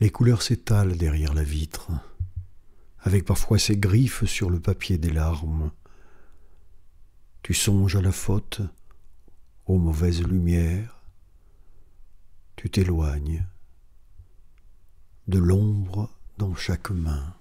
Les couleurs s'étalent derrière la vitre, avec parfois ses griffes sur le papier des larmes. Tu songes à la faute, aux mauvaises lumières, tu t'éloignes de l'ombre dans chaque main.